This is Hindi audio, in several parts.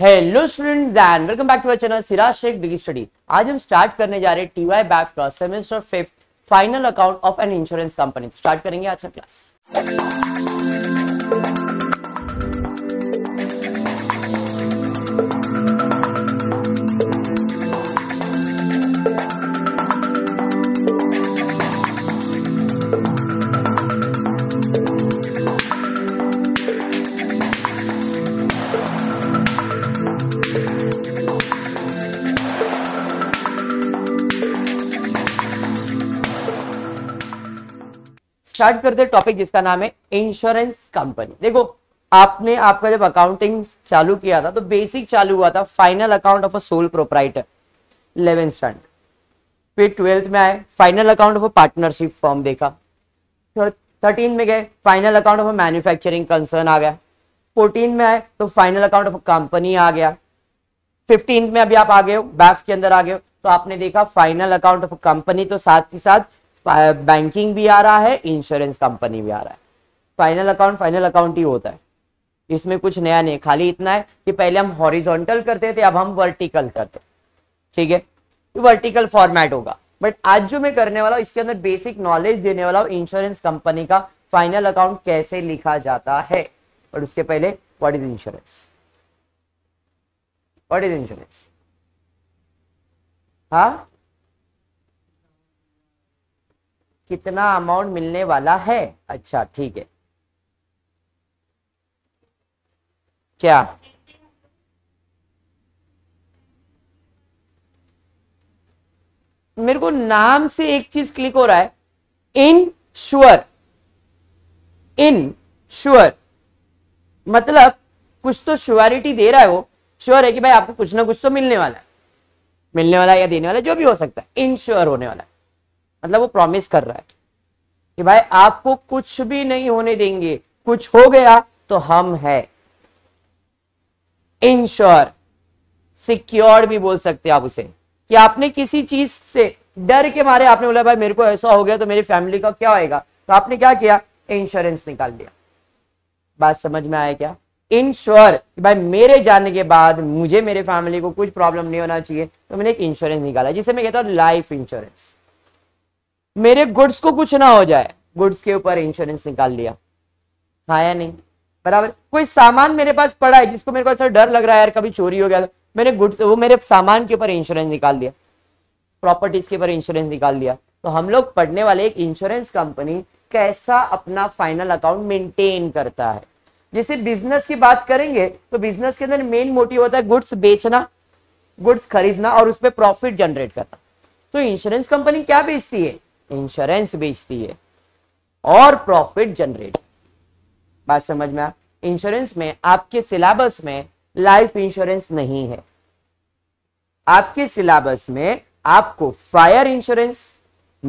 Hello students and welcome back to channel Siraj Shaikh degree study आज हम स्टार्ट करने जा रहे हैं टीवाई बैफ का semester fifth final account of an insurance company start करेंगे आज का क्लास स्टार्ट करते हैं टॉपिक जिसका नाम है इंश्योरेंस कंपनी देखो आपने आपका जब अकाउंटिंग चालू किया था तो बेसिक चालू हुआ था final account of a sole proprietor eleventh standard फिर ट्वेल्थ में आए final account of a partnership firm देखा थर्टीन में गए final account of a manufacturing concern आ गया फोर्टीन में आए तो final account of a company आ गया फिफ्टीन में अभी आप आ गए हो बैफ के अंदर आ गए हो तो आपने देखा final account of a company तो साथ ही साथ बैंकिंग भी आ रहा है इंश्योरेंस कंपनी भी आ रहा है फाइनल अकाउंट फाइनल अकाउंट ही होता है इसमें कुछ नया नहीं खाली इतना है कि पहले हम हॉरिजॉन्टल करते थे अब हम वर्टिकल करते ठीक है वर्टिकल फॉर्मेट होगा बट आज जो मैं करने वाला हूँ इसके अंदर बेसिक नॉलेज देने वाला हूँ इंश्योरेंस कंपनी का फाइनल अकाउंट कैसे लिखा जाता है और उसके पहले what is insurance what is insurance हाँ कितना अमाउंट मिलने वाला है अच्छा ठीक है क्या मेरे को नाम से एक चीज क्लिक हो रहा है इन श्योर इन श्योर मतलब कुछ तो श्योरिटी दे रहा है वो श्योर है कि भाई आपको कुछ ना कुछ तो मिलने वाला है मिलने वाला या देने वाला जो भी हो सकता है इन श्योर होने वाला है मतलब वो प्रॉमिस कर रहा है कि भाई आपको कुछ भी नहीं होने देंगे कुछ हो गया तो हम है इंश्योर सिक्योर भी बोल सकते आप उसे कि आपने किसी चीज से डर के मारे आपने बोला भाई मेरे को ऐसा हो गया तो मेरी फैमिली का क्या होएगा तो आपने क्या किया इंश्योरेंस निकाल लिया बात समझ में आया क्या इंश्योर भाई मेरे जाने के बाद मुझे मेरे फैमिली को कुछ प्रॉब्लम नहीं होना चाहिए तो मैंने एक इंश्योरेंस निकाला जिसे मैं कहता हूँ लाइफ इंश्योरेंस मेरे गुड्स को कुछ ना हो जाए गुड्स के ऊपर इंश्योरेंस निकाल लिया हाँ या नहीं बराबर कोई सामान मेरे पास पड़ा है जिसको मेरे को ऐसा डर लग रहा है यार कभी चोरी हो गया तो। मैंने गुड्स वो मेरे सामान के ऊपर इंश्योरेंस निकाल दिया प्रॉपर्टीज के ऊपर इंश्योरेंस निकाल लिया तो हम लोग पढ़ने वाले एक इंश्योरेंस कंपनी कैसा अपना फाइनल अकाउंट मेंटेन करता है जैसे बिजनेस की बात करेंगे तो बिजनेस के अंदर मेन मोटिव होता है गुड्स बेचना गुड्स खरीदना और उसमें प्रॉफिट जनरेट करना तो इंश्योरेंस कंपनी क्या बेचती है इंश्योरेंस बेचती है और प्रॉफिट जनरेट बात समझ में इंश्योरेंस में आपके सिलेबस में लाइफ इंश्योरेंस नहीं है आपके सिलेबस में आपको fire insurance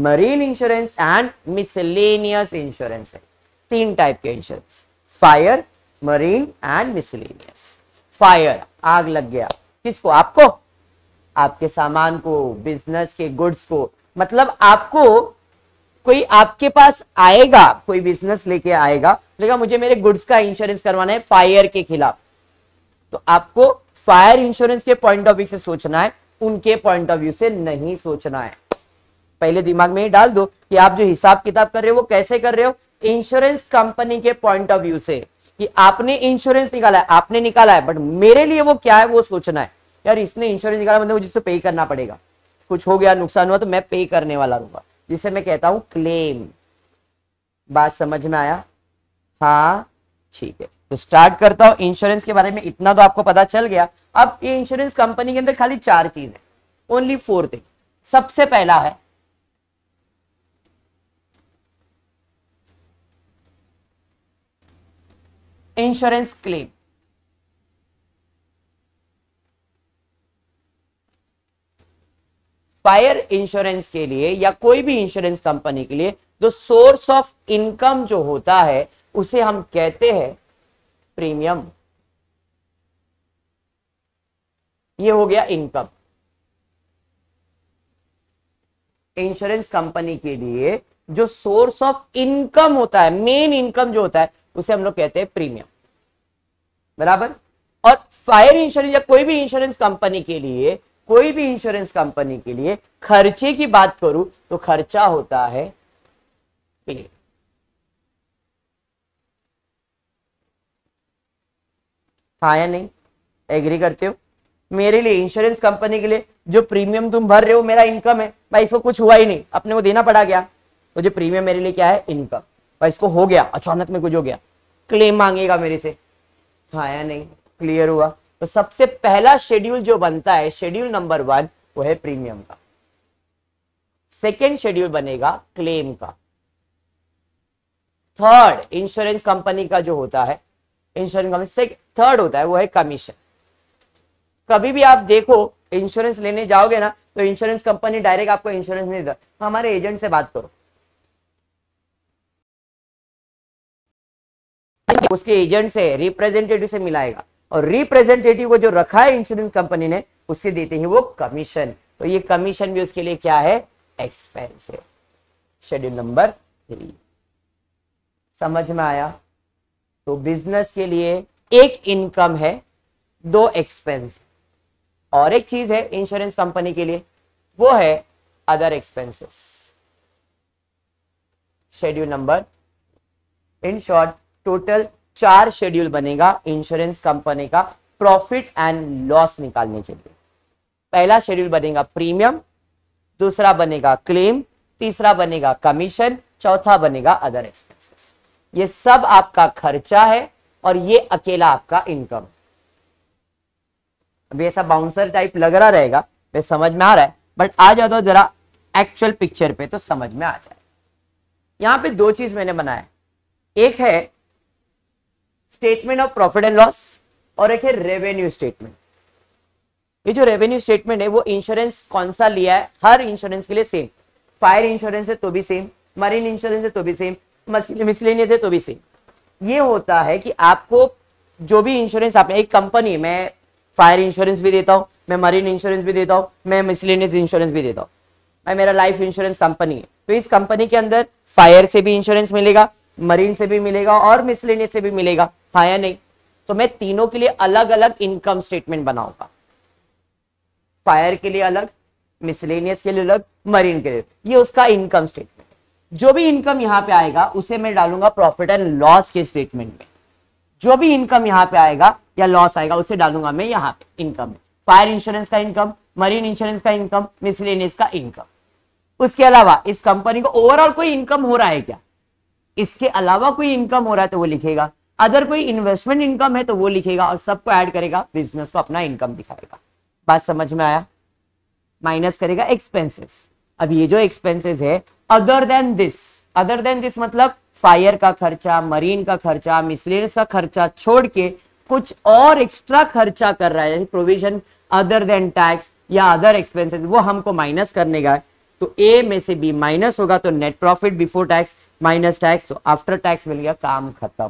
marine insurance and miscellaneous insurance है तीन टाइप के insurance fire marine and miscellaneous fire आग लग गया किसको आपको आपके सामान को बिजनेस के गुड्स को मतलब आपको कोई आपके पास आएगा कोई बिजनेस लेके आएगा लेकिन मुझे मेरे गुड्स का इंश्योरेंस करवाना है फायर के खिलाफ तो आपको फायर इंश्योरेंस के पॉइंट ऑफ व्यू से सोचना है उनके पॉइंट ऑफ व्यू से नहीं सोचना है पहले दिमाग में ही डाल दो कि आप जो हिसाब किताब कर रहे हो वो कैसे कर रहे हो इंश्योरेंस कंपनी के पॉइंट ऑफ व्यू से कि आपने इंश्योरेंस निकाला है आपने निकाला है बट मेरे लिए वो क्या है वो सोचना है यार इसने इंश्योरेंस निकाला मतलब मुझे पे करना पड़ेगा कुछ हो गया नुकसान हुआ तो मैं पे करने वाला रहूंगा जिसे मैं कहता हूं क्लेम बात समझ में आया हाँ ठीक है तो स्टार्ट करता हूं इंश्योरेंस के बारे में इतना तो आपको पता चल गया अब ये इंश्योरेंस कंपनी के अंदर खाली चार चीज है ओनली फोर थिंग सबसे पहला है इंश्योरेंस क्लेम फायर इंश्योरेंस के लिए या कोई भी इंश्योरेंस कंपनी के लिए जो सोर्स ऑफ इनकम जो होता है उसे हम कहते हैं प्रीमियम ये हो गया इनकम इंश्योरेंस कंपनी के लिए जो सोर्स ऑफ इनकम होता है मेन इनकम जो होता है उसे हम लोग कहते हैं प्रीमियम बराबर और फायर इंश्योरेंस या कोई भी इंश्योरेंस कंपनी के लिए कोई भी इंश्योरेंस कंपनी के लिए खर्चे की बात करूं तो खर्चा होता है ए हाँ या नहीं एग्री करते हो मेरे लिए इंश्योरेंस कंपनी के लिए जो प्रीमियम तुम भर रहे हो मेरा इनकम है भाई इसको कुछ हुआ ही नहीं अपने को देना पड़ा गया तो जो प्रीमियम मेरे लिए क्या है इनकम भाई इसको हो गया अचानक में कुछ हो गया क्लेम मांगेगा मेरे से हाँ या नहीं क्लियर हुआ तो सबसे पहला शेड्यूल जो बनता है शेड्यूल नंबर वन वो है प्रीमियम का सेकेंड शेड्यूल बनेगा क्लेम का थर्ड इंश्योरेंस कंपनी का जो होता है इंश्योरेंस कंपनी से थर्ड होता है वो है कमीशन कभी भी आप देखो इंश्योरेंस लेने जाओगे ना तो इंश्योरेंस कंपनी डायरेक्ट आपको इंश्योरेंस नहीं देता तो हमारे एजेंट से बात करो उसके एजेंट से रिप्रेजेंटेटिव से मिलाएगा और रिप्रेजेंटेटिव को जो रखा है इंश्योरेंस कंपनी ने उससे देते हैं वो कमीशन तो ये कमीशन भी उसके लिए क्या है एक्सपेंस है शेड्यूल नंबर थ्री समझ में आया तो बिजनेस के लिए एक इनकम है दो एक्सपेंस और एक चीज है इंश्योरेंस कंपनी के लिए वो है other expenses schedule number in short total चार शेड्यूल बनेगा इंश्योरेंस कंपनी का प्रॉफिट एंड लॉस निकालने के लिए पहला शेड्यूल बनेगा प्रीमियम दूसरा बनेगा क्लेम तीसरा बनेगा कमीशन चौथा बनेगा अदर एक्सपेंसेस ये सब आपका खर्चा है और ये अकेला आपका इनकम अभी ऐसा बाउंसर टाइप लग रहा रहेगा वे समझ में आ रहा है बट आ जाओ तो जरा एक्चुअल पिक्चर पे तो समझ में आ जाए यहां पे दो चीज मैंने बनाया एक है statement of profit and loss और एक है रेवेन्यू स्टेटमेंट ये जो रेवेन्यू स्टेटमेंट है वो इंश्योरेंस कौन सा लिया है हर इंश्योरेंस के लिए सेम फायर इंश्योरेंस है तो भी सेम मरीन इंश्योरेंस है तो भी सेम मिसलेनियस है तो भी सेम ये होता है कि आपको जो भी इंश्योरेंस आप एक कंपनी मैं फायर इंश्योरेंस भी देता हूँ मैं मरीन इंश्योरेंस भी देता हूँ मैं मिसलेनियस इंश्योरेंस भी देता हूँ मैं मेरा लाइफ इंश्योरेंस कंपनी है तो इस कंपनी के अंदर फायर से भी इंश्योरेंस मिलेगा मरीन से भी मिलेगा और मिसलेनियस से भी मिलेगा या नहीं तो मैं तीनों के लिए अलग अलग इनकम स्टेटमेंट बनाऊंगा फायर के लिए अलग मिसलेनियस के लिए अलग मरीन के लिए ये उसका इनकम स्टेटमेंट जो भी इनकम यहां पे आएगा उसे मैं डालूंगा प्रॉफिट एंड लॉस के स्टेटमेंट में जो भी इनकम यहां पे आएगा या लॉस आएगा उसे डालूंगा मैं यहां पे इनकम में फायर इंश्योरेंस का इनकम मरीन इंश्योरेंस का इनकम मिसलेनियस का इनकम उसके अलावा इस कंपनी को ओवरऑल कोई इनकम हो रहा है क्या इसके अलावा कोई इनकम हो रहा है तो वो लिखेगा अदर कोई इन्वेस्टमेंट इनकम है तो वो लिखेगा और सबको ऐड करेगा बिजनेस को अपना इनकम दिखाएगा बात समझ में आया माइनस करेगा एक्सपेंसेस अब ये जो एक्सपेंसेस है other than this other than this मतलब फायर का खर्चा मरीन का खर्चा मिसलेनियस का खर्चा छोड़ के कुछ और एक्स्ट्रा खर्चा कर रहा है प्रोविजन अदर देन टैक्स या अदर एक्सपेंसेस वो हमको माइनस करने का है तो ए में से बी माइनस होगा तो net profit before tax minus tax तो आफ्टर टैक्स मिल गया काम खत्म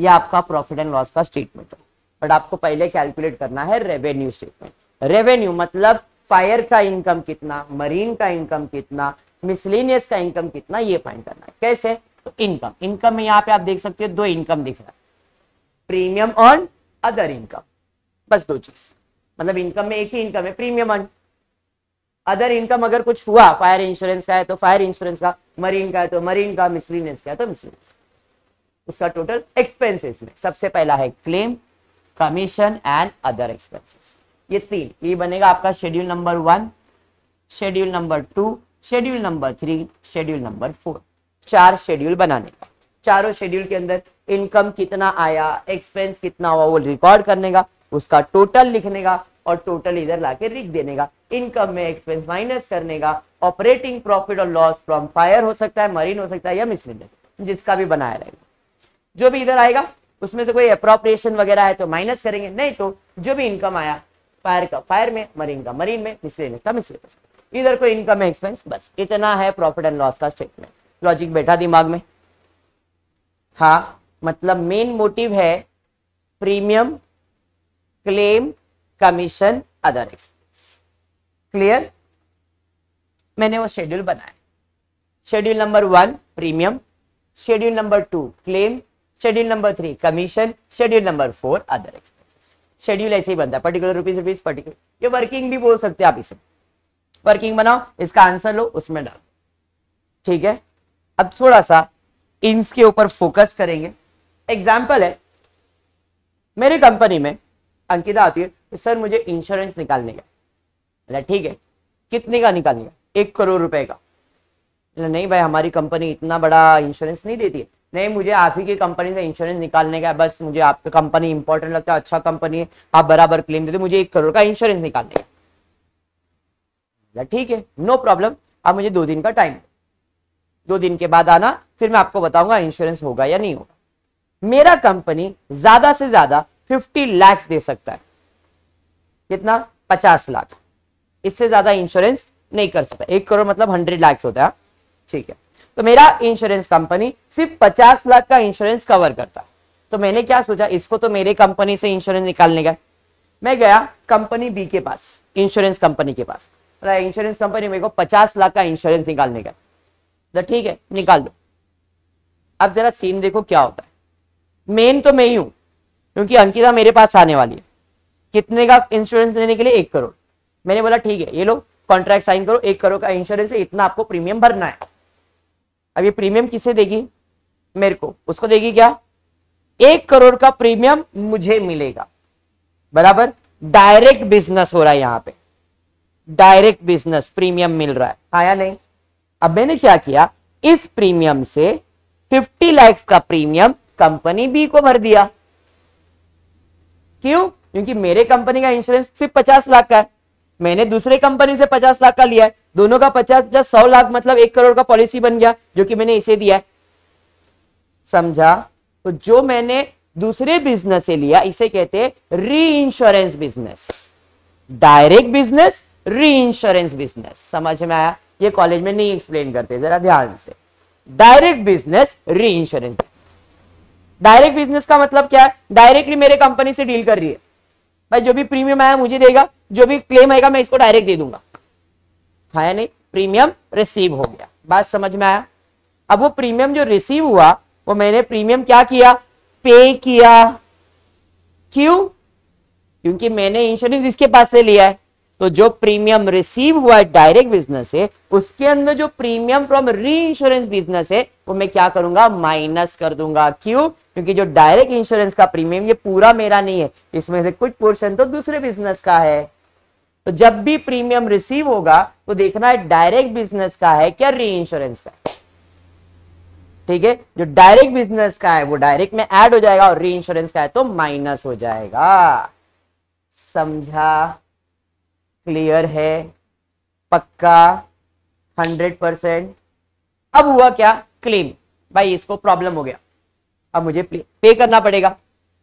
ये आपका प्रॉफिट एंड लॉस का स्टेटमेंट है बट आपको पहले कैलकुलेट करना है रेवेन्यू स्टेटमेंट रेवेन्यू मतलब फायर का इनकम कितना मरीन का इनकम कितना मिसलिनियस का इनकम कितना ये फाइन करना है कैसे तो इनकम इनकम में यहाँ पे आप देख सकते हो दो इनकम दिख रहा है प्रीमियम ऑन अदर इनकम बस दो चीज मतलब इनकम में एक ही इनकम है प्रीमियम ऑन अदर इनकम अगर कुछ हुआ फायर इंश्योरेंस का है तो फायर इंश्योरेंस का मरीन का है तो मरीन का मिसलिनियस का है तो मिसलिनियस का उसका टोटल एक्सपेंसेस में सबसे पहला है claim commission and other expenses ये तीन ये बनेगा आपका schedule number one schedule number two schedule number three schedule number four चार शेड्यूल बनाने का चारों शेड्यूल के अंदर इनकम कितना आया एक्सपेंस कितना हुआ वो रिकॉर्ड करने का उसका टोटल लिखने का और टोटल इधर लाके लिख देने का इनकम में एक्सपेंस माइनस करने का ऑपरेटिंग प्रॉफिट और लॉस फ्रॉम फायर हो सकता है मरीन हो सकता है या मिसलिंडर जिसका भी बनाया रहेगा जो भी इधर आएगा उसमें से तो कोई अप्रोप्रिएशन वगैरह है तो माइनस करेंगे नहीं तो जो भी इनकम आया फायर का फायर में मरीन का मरीन में मिसलेनियस का मिसलेनियस इधर कोई इनकम है एक्सपेंस बस इतना है प्रॉफिट एंड लॉस का स्टेटमेंट लॉजिक बैठा दिमाग में हाँ मतलब मेन मोटिव है premium claim commission other expense clear मैंने वो शेड्यूल बनाया schedule number one premium schedule number two claim schedule number three commission schedule number four other expenses schedule ऐसे ही बनता है पर्टिकुलर रुपीज रुपीज पर्टिकुलर ये वर्किंग भी बोल सकते हैं आप इसे वर्किंग बनाओ इसका आंसर लो उसमें डाल ठीक है अब थोड़ा सा इन्स के ऊपर फोकस करेंगे एग्जाम्पल है मेरी कंपनी में अंकिता आती है कि सर मुझे इंश्योरेंस निकालने का ठीक है कितने का निकालने का एक करोड़ रुपए का नहीं भाई हमारी कंपनी इतना बड़ा इंश्योरेंस नहीं देती है नहीं मुझे आप ही की कंपनी से इंश्योरेंस निकालने का बस मुझे आपका कंपनी इंपॉर्टेंट लगता है अच्छा कंपनी है आप बराबर क्लेम देते मुझे एक करोड़ का इंश्योरेंस निकालने का ठीक है नो प्रॉब्लम आप मुझे दो दिन का टाइम दो दिन के बाद आना फिर मैं आपको बताऊंगा इंश्योरेंस होगा या नहीं होगा मेरा कंपनी ज्यादा से ज्यादा फिफ्टी लैक्स दे सकता है कितना पचास लाख इससे ज्यादा इंश्योरेंस नहीं कर सकता एक करोड़ मतलब हंड्रेड लैक्स होता है हाँ। ठीक है तो मेरा इंश्योरेंस कंपनी सिर्फ पचास लाख का इंश्योरेंस कवर करता तो मैंने क्या सोचा इसको तो मेरे कंपनी से इंश्योरेंस निकालने का मैं गया कंपनी बी के पास इंश्योरेंस कंपनी के पास इंश्योरेंस कंपनी मेरे को पचास लाख का इंश्योरेंस निकालने का तो ठीक है निकाल दो अब जरा सीन देखो क्या होता है मेन तो मैं ही हूं क्योंकि अंकिता मेरे पास आने वाली है कितने का इंश्योरेंस लेने के लिए एक करोड़ मैंने बोला ठीक है ये लो कॉन्ट्रैक्ट साइन करो एक करोड़ का इंश्योरेंस है इतना आपको प्रीमियम भरना है अब ये प्रीमियम किसे देगी मेरे को उसको देगी क्या एक करोड़ का प्रीमियम मुझे मिलेगा बराबर डायरेक्ट बिजनेस हो रहा है यहां पे डायरेक्ट बिजनेस प्रीमियम मिल रहा है आया नहीं अब मैंने क्या किया इस प्रीमियम से 50 लाख का प्रीमियम कंपनी बी को भर दिया क्यों क्योंकि मेरे कंपनी का इंश्योरेंस सिर्फ 50 लाख का है मैंने दूसरे कंपनी से 50 लाख का लिया है दोनों का पचास पचास सौ लाख मतलब एक करोड़ का पॉलिसी बन गया जो कि मैंने इसे दिया समझा तो जो मैंने दूसरे बिजनेस से लिया इसे कहते हैं reinsurance business direct business reinsurance business समझ में आया ये कॉलेज में नहीं एक्सप्लेन करते जरा ध्यान से direct business reinsurance business direct business का मतलब क्या है डायरेक्टली मेरे कंपनी से डील कर रही है भाई जो भी प्रीमियम आया मुझे देगा जो भी क्लेम आएगा मैं इसको डायरेक्ट दे दूंगा था यानी प्रीमियम रिसीव हो गया बात समझ में आया अब वो प्रीमियम जो रिसीव हुआ वो मैंने प्रीमियम क्या किया पे किया क्यों क्योंकि मैंने इंश्योरेंस इसके पास से लिया है तो जो प्रीमियम रिसीव हुआ है डायरेक्ट बिजनेस है उसके अंदर जो premium from reinsurance business है वो मैं क्या करूंगा माइनस कर दूंगा क्यों क्योंकि जो डायरेक्ट इंश्योरेंस का प्रीमियम ये पूरा मेरा नहीं है इसमें से कुछ पोर्शन तो दूसरे बिजनेस का है तो जब भी प्रीमियम रिसीव होगा तो देखना है डायरेक्ट बिजनेस का है क्या री इंश्योरेंस का है ठीक है जो डायरेक्ट बिजनेस का है वो डायरेक्ट में ऐड हो जाएगा और री इंश्योरेंस का है तो माइनस हो जाएगा समझा क्लियर है पक्का हंड्रेड परसेंट अब हुआ क्या क्लेम भाई इसको प्रॉब्लम हो गया अब मुझे पे करना पड़ेगा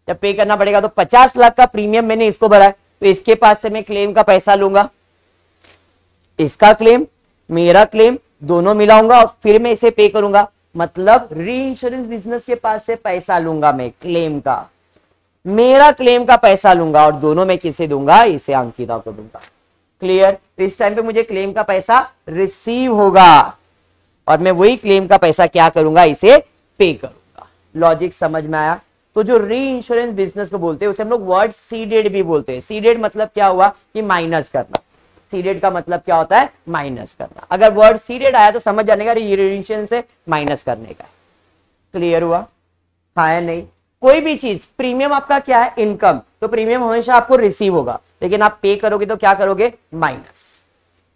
जब पे करना पड़ेगा तो पचास लाख का प्रीमियम मैंने इसको भरा है तो इसके पास से मैं क्लेम का पैसा लूंगा इसका क्लेम मेरा क्लेम दोनों मिलाऊंगा और फिर मैं इसे पे करूंगा मतलब री इंश्योरेंस बिजनेस के पास से पैसा लूंगा मैं क्लेम का मेरा क्लेम का पैसा लूंगा और दोनों में किसे दूंगा इसे अंकिता को दूंगा क्लियर तो इस टाइम पे मुझे क्लेम का पैसा रिसीव होगा और मैं वही क्लेम का पैसा क्या करूंगा इसे पे करूंगा लॉजिक समझ में आया तो जो री इंश्योरेंस बिजनेस को बोलते हैं उसे हम लोग वर्ड सीडेड भी बोलते हैं सीडेड मतलब क्या हुआ कि माइनस करना सीडेड का मतलब क्या होता है माइनस करना अगर वर्ड सीडेड आया तो समझ जाने का इंश्योरेंस से माइनस करने का क्लियर हुआ हाँ नहीं कोई भी चीज प्रीमियम आपका क्या है इनकम तो प्रीमियम हमेशा आपको रिसीव होगा लेकिन आप पे करोगे तो क्या करोगे माइनस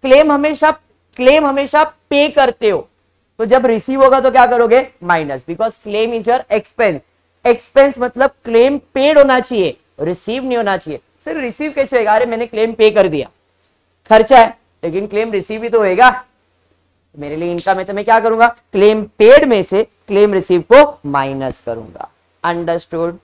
क्लेम हमेशा क्लेम हमेशा पे करते हो तो जब रिसीव होगा तो क्या करोगे minus because claim is your expense expense मतलब क्लेम पेड होना चाहिए रिसीव नहीं होना चाहिए सर रिसीव कैसे होगा अरे मैंने क्लेम पे कर दिया खर्चा है लेकिन क्लेम रिसीव ही तो होगा मेरे लिए इनकम है तो मैं क्या करूंगा क्लेम पेड में से क्लेम रिसीव को माइनस करूंगा अंडरस्टूड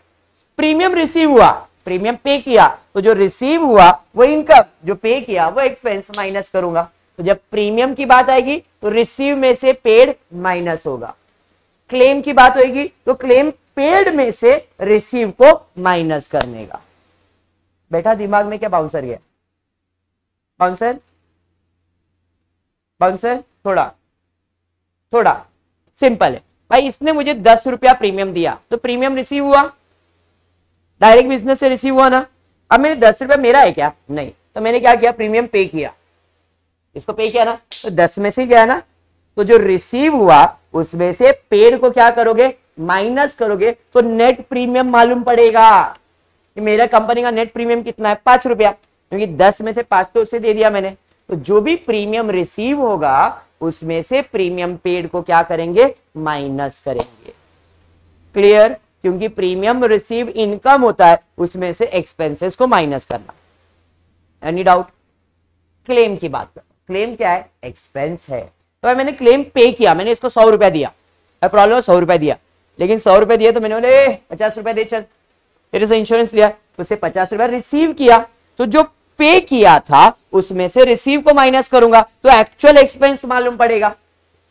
प्रीमियम रिसीव हुआ प्रीमियम पे किया तो जो रिसीव हुआ वो इनकम जो पे किया वो एक्सपेंस माइनस करूंगा तो जब प्रीमियम की बात आएगी तो रिसीव में से पेड माइनस होगा क्लेम की बात होगी तो क्लेम पेड में से रिसीव को माइनस करने का बेटा दिमाग में क्या बाउंसर गया बाउंसर बाउंसर थोड़ा थोड़ा सिंपल है भाई इसने मुझे दस रुपया प्रीमियम दिया तो प्रीमियम रिसीव हुआ डायरेक्ट बिजनेस से रिसीव हुआ ना अब मैंने दस रुपया मेरा है क्या नहीं तो मैंने क्या किया प्रीमियम पे किया इसको पे किया ना तो दस में से गया ना तो जो रिसीव हुआ उसमें से पेड को क्या करोगे माइनस करोगे तो नेट प्रीमियम मालूम पड़ेगा कि मेरा कंपनी का नेट प्रीमियम कितना है पांच रुपया क्योंकि दस में से पांच तो उसे दे दिया मैंने तो जो भी प्रीमियम रिसीव होगा उसमें से प्रीमियम पेड को क्या करेंगे माइनस करेंगे क्लियर क्योंकि प्रीमियम रिसीव इनकम होता है उसमें से एक्सपेंसेस को माइनस करना एनी डाउट क्लेम की बात कर क्लेम क्या है एक्सपेंस है तो मैंने क्लेम पे किया मैंने इसको सौ रुपया दिया प्रॉब्लम सौ रुपया दिया लेकिन सौ रुपए दिए तो मैंने बोले पचास रुपए दे चल तेरे से इंश्योरेंस लिया तो उसे पचास रुपए रिसीव किया तो जो पे किया था उसमें से रिसीव को माइनस करूंगा तो एक्चुअल एक्सपेंस मालूम पड़ेगा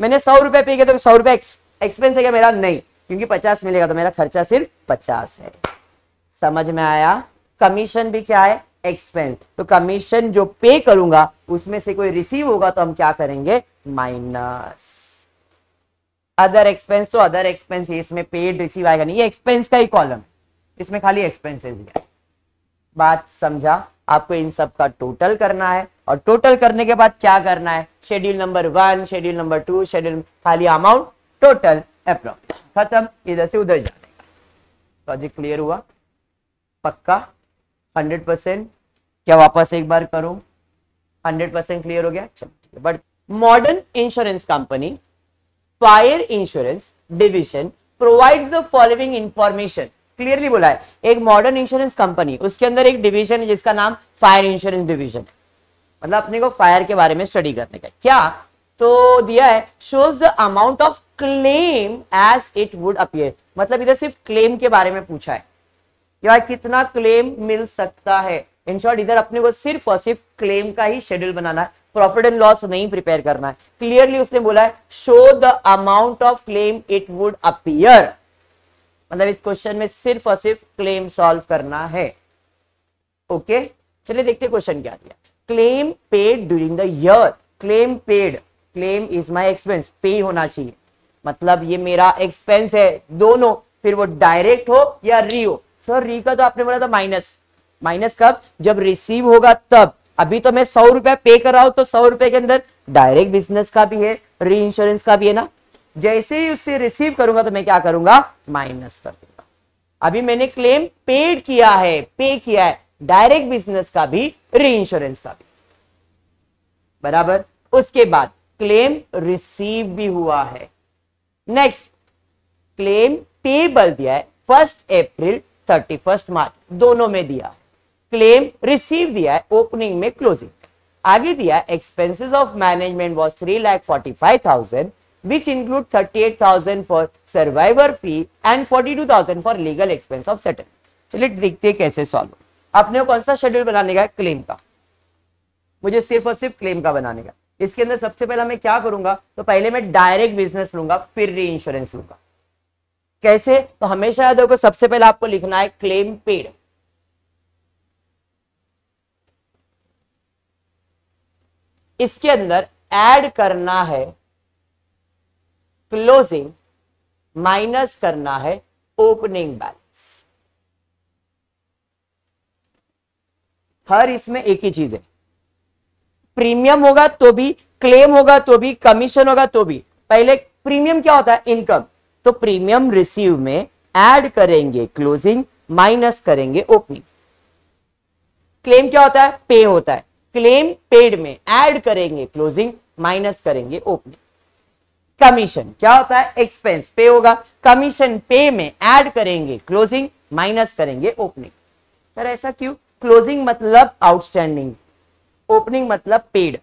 मैंने सौ रुपए पे किया तो सौ रुपए एक्सपेंस है क्या मेरा नहीं क्योंकि पचास मिलेगा तो मेरा खर्चा सिर्फ पचास है समझ में आया कमीशन भी क्या है एक्सपेंस तो कमीशन जो पे करूंगा उसमें से कोई रिसीव होगा तो हम क्या करेंगे माइनस अदर एक्सपेंस तो अदर एक्सपेंस इसमें पेड रिसीव आएगा नहीं ये एक्सपेंस का ही कॉलम इसमें खाली एक्सपेंसेस है बात समझा आपको इन सब का टोटल करना है और टोटल करने के बाद क्या करना है schedule number one schedule number two schedule खाली अमाउंट टोटल अप्रॉक्स खत्म इधर से उधर जाने का प्रोजेक्ट क्लियर हुआ पक्का हंड्रेड परसेंट क्या वापस एक बार करूं हंड्रेड परसेंट क्लियर हो गया but modern insurance company fire insurance division provide the following information clearly बोला है एक मॉडर्न इंश्योरेंस कंपनी उसके अंदर एक डिविजन है जिसका नाम फायर इंश्योरेंस डिविजन मतलब अपने को फायर के बारे में स्टडी करने का क्या तो दिया है shows the amount of claim as it would appear मतलब इधर सिर्फ क्लेम के बारे में पूछा है यार कितना क्लेम मिल सकता है इन शॉर्ट इधर अपने को सिर्फ और सिर्फ क्लेम का ही शेड्यूल बनाना है प्रॉफिट एंड लॉस नहीं प्रिपेयर करना है क्लियरली उसने बोला है show the amount of claim it would appear मतलब इस क्वेश्चन में सिर्फ और सिर्फ क्लेम सॉल्व करना है ओके okay? चलिए देखते क्वेश्चन क्या दिया claim paid during the year claim paid claim is my expense पे होना चाहिए मतलब ये मेरा एक्सपेंस है दोनों फिर वो डायरेक्ट हो या री हो सर री का तो आपने बोला था माइनस माइनस कब जब रिसीव होगा तब अभी तो मैं सौ रुपया पे कर रहा हूं तो सौ रुपए के अंदर डायरेक्ट बिजनेस का भी है री इंश्योरेंस का भी है ना जैसे ही उससे रिसीव करूंगा तो मैं क्या करूंगा माइनस कर दूंगा अभी मैंने क्लेम पेड किया है पे किया है डायरेक्ट बिजनेस का भी री इंश्योरेंस का भी बराबर उसके बाद क्लेम रिसीव भी हुआ है नेक्स्ट क्लेम पेबल दिया है first April thirty first March दोनों में दिया क्लेम रिसीव दिया है ओपनिंग में क्लोजिंग आगे दिया expenses of management was three lakh forty five thousand which include thirty eight thousand for survivor fee and forty two thousand for legal expense of settle चलिए देखते हैं कैसे सॉल्व आपने कौन सा शेड्यूल बनाने का क्लेम का मुझे सिर्फ और सिर्फ क्लेम का बनाने का इसके अंदर सबसे पहला मैं क्या करूंगा तो पहले मैं डायरेक्ट बिजनेस लूंगा फिर री इंश्योरेंस लूंगा कैसे तो हमेशा याद होगा सबसे पहले आपको लिखना है क्लेम पेड इसके अंदर ऐड करना है क्लोजिंग माइनस करना है ओपनिंग बैलेंस हर इसमें एक ही चीज है प्रीमियम होगा तो भी क्लेम होगा तो भी कमीशन होगा तो भी पहले प्रीमियम क्या होता है इनकम तो प्रीमियम रिसीव में ऐड करेंगे क्लोजिंग माइनस करेंगे ओपनिंग क्लेम क्या होता है पे होता है क्लेम पेड में ऐड करेंगे क्लोजिंग माइनस करेंगे ओपनिंग कमीशन क्या होता है एक्सपेंस पे होगा कमीशन पे में ऐड करेंगे क्लोजिंग माइनस करेंगे ओपनिंग सर ऐसा क्यों क्लोजिंग मतलब आउटस्टैंडिंग ओपनिंग मतलब पेड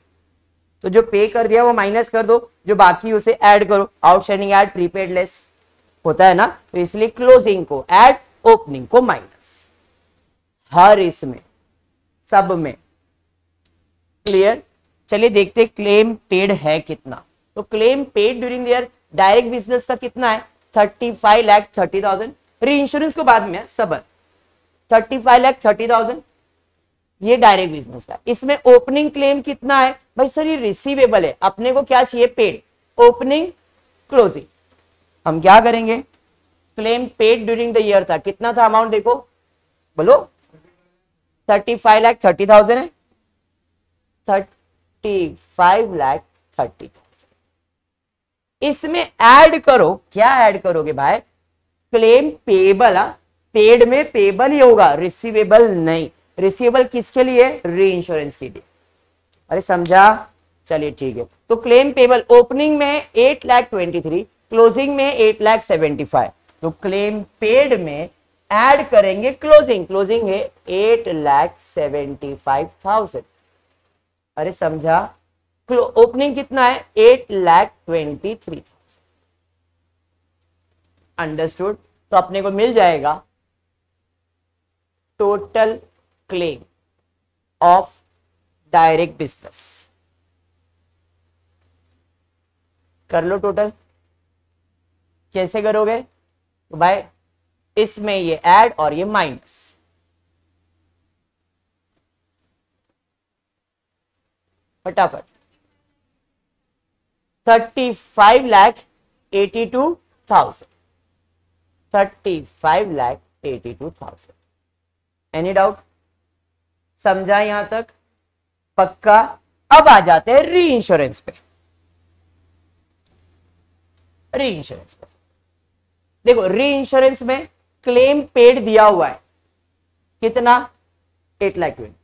तो जो पे कर दिया वो माइनस कर दो जो बाकी उसे ऐड करो आउटस्टैंडिंग ऐड प्रीपेड लेस होता है ना तो इसलिए क्लोजिंग को ऐड ओपनिंग को माइनस हर इसमें सब में क्लियर चलिए देखते हैं क्लेम पेड है कितना तो claim paid during the direct business का कितना है thirty five lakh thirty thousand reinsurance को बाद में सबर thirty five lakh thirty thousand ये डायरेक्ट बिजनेस का इसमें ओपनिंग क्लेम कितना है भाई सर ये रिसीवेबल है अपने को क्या चाहिए पेड ओपनिंग क्लोजिंग हम क्या करेंगे claim paid during the year था कितना था अमाउंट देखो बोलो thirty five lakh thirty thousand है thirty five lakh thirty thousand इसमें ऐड करो क्या ऐड करोगे भाई क्लेम पेबल पेड में पेबल ही होगा रिसीवेबल नहीं रिसीवेबल किसके लिए री इंश्योरेंस के लिए अरे समझा चलिए ठीक है तो क्लेम पेबल ओपनिंग में eight lakh twenty three closing में एट लैख सेवेंटी फाइव तो क्लेम पेड में ऐड करेंगे क्लोजिंग क्लोजिंग है eight lakh seventy five thousand अरे समझा ओपनिंग कितना है eight lakh twenty three thousand understood तो अपने को मिल जाएगा total claim of direct business कर लो टोटल कैसे करोगे तो भाई इसमें ये ऐड और ये माइनस फटाफट thirty five lakh eighty two thousand thirty five lakh eighty two thousand any doubt समझा यहां तक पक्का अब आ जाते हैं री इंश्योरेंस पे री इंश्योरेंस पे देखो री इंश्योरेंस में क्लेम पेड दिया हुआ है कितना eight lakh twenty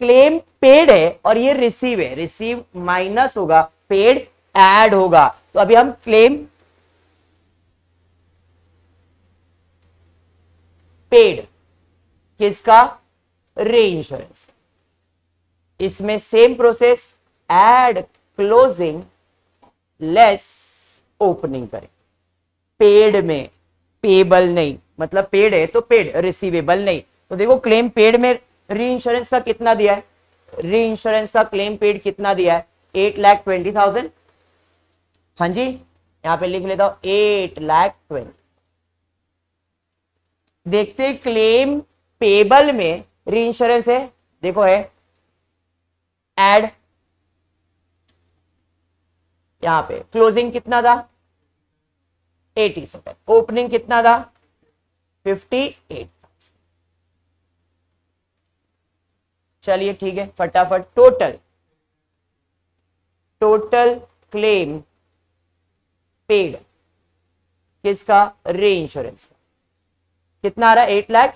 claim paid है और ये रिसीव है रिसीव माइनस होगा पेड एड होगा तो अभी हम क्लेम पेड किसका रे इंश्योरेंस इसमें same process add closing less opening करें पेड में पेबल नहीं मतलब पेड है तो पेड रिसीवेबल नहीं तो देखो क्लेम पेड में री इंश्योरेंस का कितना दिया है री इंश्योरेंस का क्लेम पेड कितना दिया है एट लैख ट्वेंटी थाउजेंड हाँ जी यहां पे लिख लेता हूं एट लैख ट्वेंटी देखते क्लेम पेबल में री इंश्योरेंस है देखो है एड यहां पे क्लोजिंग कितना था एटी सेवन ओपनिंग कितना था फिफ्टी एट चलिए ठीक है फटाफट टोटल टोटल क्लेम पेड किसका रे इंश्योरेंस का कितना आ रहा है eight lakh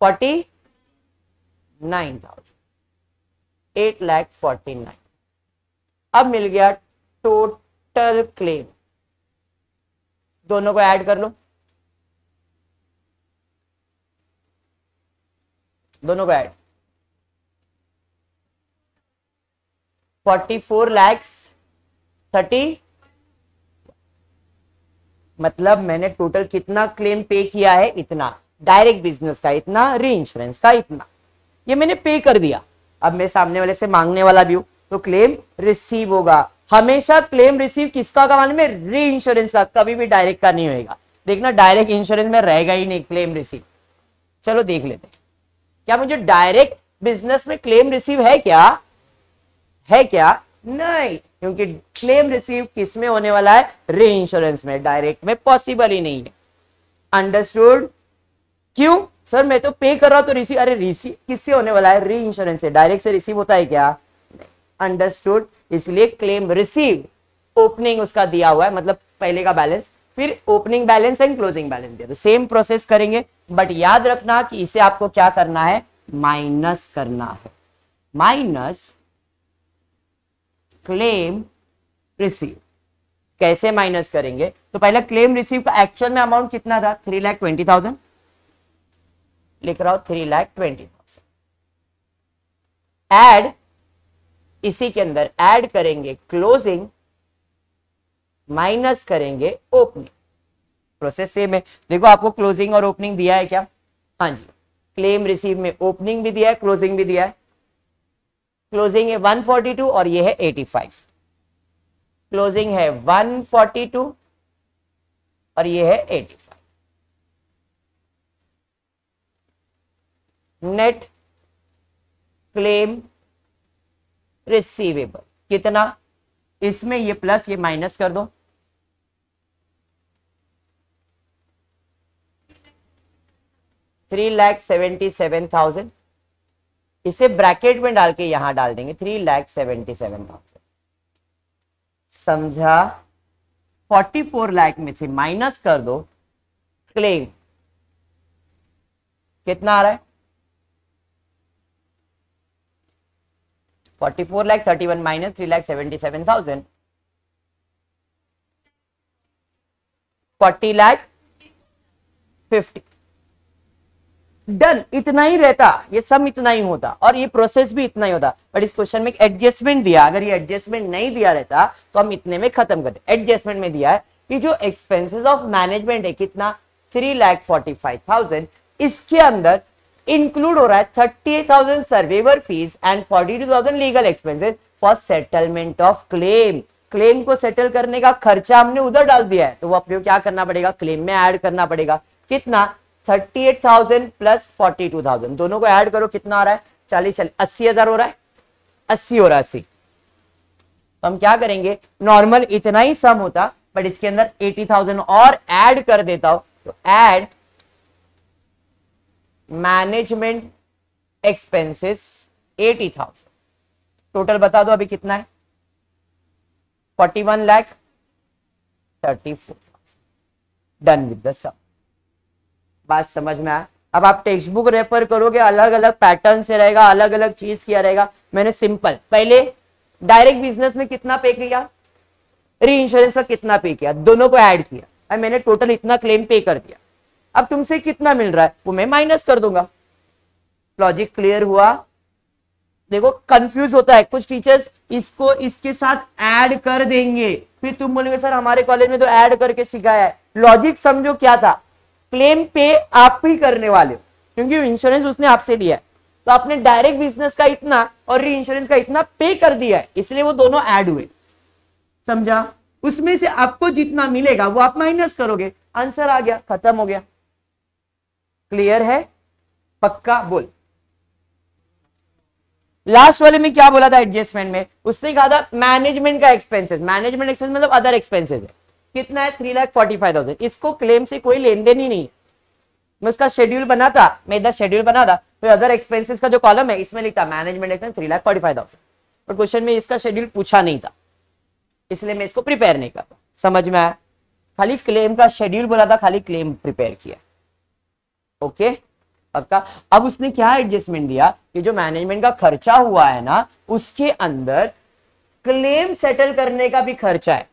forty nine thousand eight lakh forty nine अब मिल गया टोटल क्लेम दोनों को ऐड कर लो दोनों को add forty four lakhs thirty मतलब मैंने टोटल कितना क्लेम पे किया है इतना डायरेक्ट बिजनेस का इतना री इंश्योरेंस का इतना ये मैंने पे कर दिया अब मैं सामने वाले से मांगने वाला भी हूं तो क्लेम रिसीव होगा हमेशा क्लेम रिसीव किसका का मान में री इंश्योरेंस का कभी भी डायरेक्ट का नहीं होगा देखना डायरेक्ट इंश्योरेंस में रहेगा ही नहीं क्लेम रिसीव चलो देख लेते क्या मुझे डायरेक्ट बिजनेस में क्लेम रिसीव है क्या है क्या नहीं क्योंकि क्लेम रिसीव किस में होने वाला है री इंश्योरेंस में डायरेक्ट में पॉसिबल ही नहीं है अंडरस्टूड क्यों सर मैं तो पे कर रहा हूं तो रिसीव अरे रिसीव किससे होने वाला है री इंश्योरेंस से डायरेक्ट से रिसीव होता है क्या अंडरस्टूड इसलिए क्लेम रिसीव ओपनिंग उसका दिया हुआ है मतलब पहले का बैलेंस फिर opening balance and closing balance दिया तो सेम प्रोसेस करेंगे बट याद रखना कि इसे आपको क्या करना है माइनस करना है माइनस क्लेम रिसीव कैसे माइनस करेंगे तो पहले क्लेम रिसीव का एक्चुअल में अमाउंट कितना था थ्री लाख ट्वेंटी थाउजेंड लिख रहा हूं three lakh twenty thousand add इसी के अंदर एड करेंगे क्लोजिंग माइनस करेंगे ओपनिंग प्रोसेस सेम है देखो आपको क्लोजिंग और ओपनिंग दिया है क्या हाँ जी क्लेम रिसीव में ओपनिंग भी दिया है क्लोजिंग भी दिया है क्लोजिंग है 142 और ये है 85 क्लोजिंग है 142 और ये है 85 नेट क्लेम रिसीवेबल कितना इसमें ये प्लस ये माइनस कर दो three lakh seventy seven thousand इसे ब्रैकेट में डाल के यहां डाल देंगे three lakh seventy seven thousand समझा फोर्टी फोर लैख में से माइनस कर दो क्लेम कितना आ रहा है forty four lakh thirty one minus three lakh seventy seven thousand forty lakh fifty done इतना ही रहता ये सब इतना ही होता और ये प्रोसेस भी इतना ही होता बट इस क्वेश्चन में एक एडजस्टमेंट दिया अगर ये एडजस्टमेंट नहीं दिया रहता तो हम इतने में खत्म करते एडजस्टमेंट में दिया है कि जो एक्सपेंसेस ऑफ मैनेजमेंट है कितना three lakh forty five thousand इसके अंदर इंक्लूड हो रहा है thirty eight thousand surveyor fees and forty two thousand legal expenses for settlement of claim claim को सेटल करने का खर्चा हमने उधर डाल दिया है तो वो अपने क्या करना पड़ेगा क्लेम में एड करना पड़ेगा कितना thirty eight thousand plus forty two thousand दोनों को ऐड करो कितना आ रहा है चालीस अस्सी हजार हो रहा है अस्सी हो रहा है अस्सी तो हम क्या करेंगे नॉर्मल इतना ही सम होता बट इसके अंदर एटी थाउजेंड और ऐड कर देता हो तो add management expenses eighty thousand total बता दो अभी कितना है forty one lakh thirty four thousand done with the sum बात समझ में आया अब आप टेक्स्ट बुक रेफर करोगे अलग अलग पैटर्न से रहेगा अलग अलग चीज किया रहेगा मैंने सिंपल पहले डायरेक्ट बिजनेस में कितना पे किया री इंश्योरेंस का कितना पे किया दोनों को ऐड किया और मैंने टोटल इतना क्लेम पे कर दिया अब तुमसे कितना मिल रहा है वो मैं माइनस कर दूंगा लॉजिक क्लियर हुआ देखो कंफ्यूज होता है कुछ टीचर्स इसको इसके साथ ऐड कर देंगे फिर तुम बोलेंगे सर हमारे कॉलेज में तो ऐड करके सिखाया है लॉजिक समझो क्या था क्लेम पे आप ही करने वाले हो क्योंकि इंश्योरेंस उसने आपसे लिया है तो आपने डायरेक्ट बिजनेस का इतना और री इंश्योरेंस का इतना पे कर दिया है इसलिए वो दोनों ऐड हुए समझा उसमें से आपको जितना मिलेगा वो आप माइनस करोगे आंसर आ गया खत्म हो गया क्लियर है पक्का बोल लास्ट वाले में क्या बोला था एडजस्टमेंट में उसने कहा था मैनेजमेंट का एक्सपेंसेस मैनेजमेंट एक्सपेंस मतलब अदर एक्सपेंसेस है कितना है three lakh forty five thousand इसको क्लेम से कोई लेन देन ही नहीं है मैं उसका शेड्यूल बना था मैं इधर शेड्यूल बना था फिर अदर एक्सपेंसिस का जो कॉलम है इसमें लिखता management expense three lakh forty five thousand पर क्वेश्चन में इसका शेड्यूल पूछा नहीं था इसलिए मैं इसको प्रिपेयर नहीं करता समझ में आया खाली क्लेम का शेड्यूल बोला था खाली क्लेम प्रिपेयर किया ओके पक्का अब उसने क्या एडजस्टमेंट दिया कि जो मैनेजमेंट का खर्चा हुआ है ना उसके अंदर क्लेम सेटल करने का भी खर्चा है